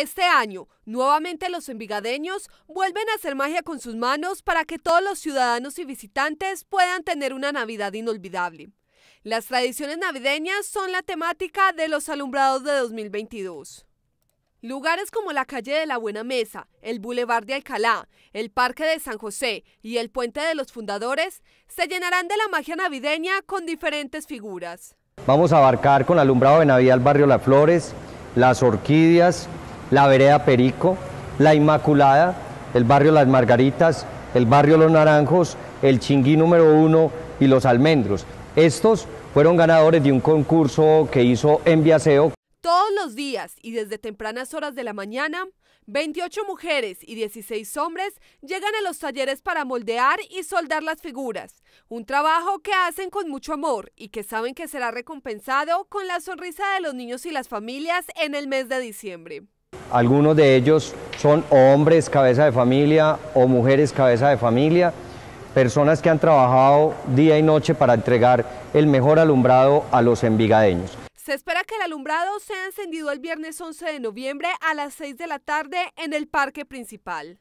Este año, nuevamente los envigadeños vuelven a hacer magia con sus manos para que todos los ciudadanos y visitantes puedan tener una Navidad inolvidable. Las tradiciones navideñas son la temática de los alumbrados de 2022. Lugares como la calle de la Buena Mesa, el Boulevard de Alcalá, el Parque de San José y el Puente de los Fundadores se llenarán de la magia navideña con diferentes figuras. Vamos a abarcar con el alumbrado de Navidad el barrio Las Flores, las orquídeas, la vereda Perico, la Inmaculada, el barrio Las Margaritas, el barrio Los Naranjos, el Chinguí número uno y los Almendros. Estos fueron ganadores de un concurso que hizo Enviaseo. Todos los días y desde tempranas horas de la mañana, 28 mujeres y 16 hombres llegan a los talleres para moldear y soldar las figuras, un trabajo que hacen con mucho amor y que saben que será recompensado con la sonrisa de los niños y las familias en el mes de diciembre. Algunos de ellos son hombres cabeza de familia o mujeres cabeza de familia, personas que han trabajado día y noche para entregar el mejor alumbrado a los envigadeños. Se espera que el alumbrado sea encendido el viernes 11 de noviembre a las 6 de la tarde en el parque principal.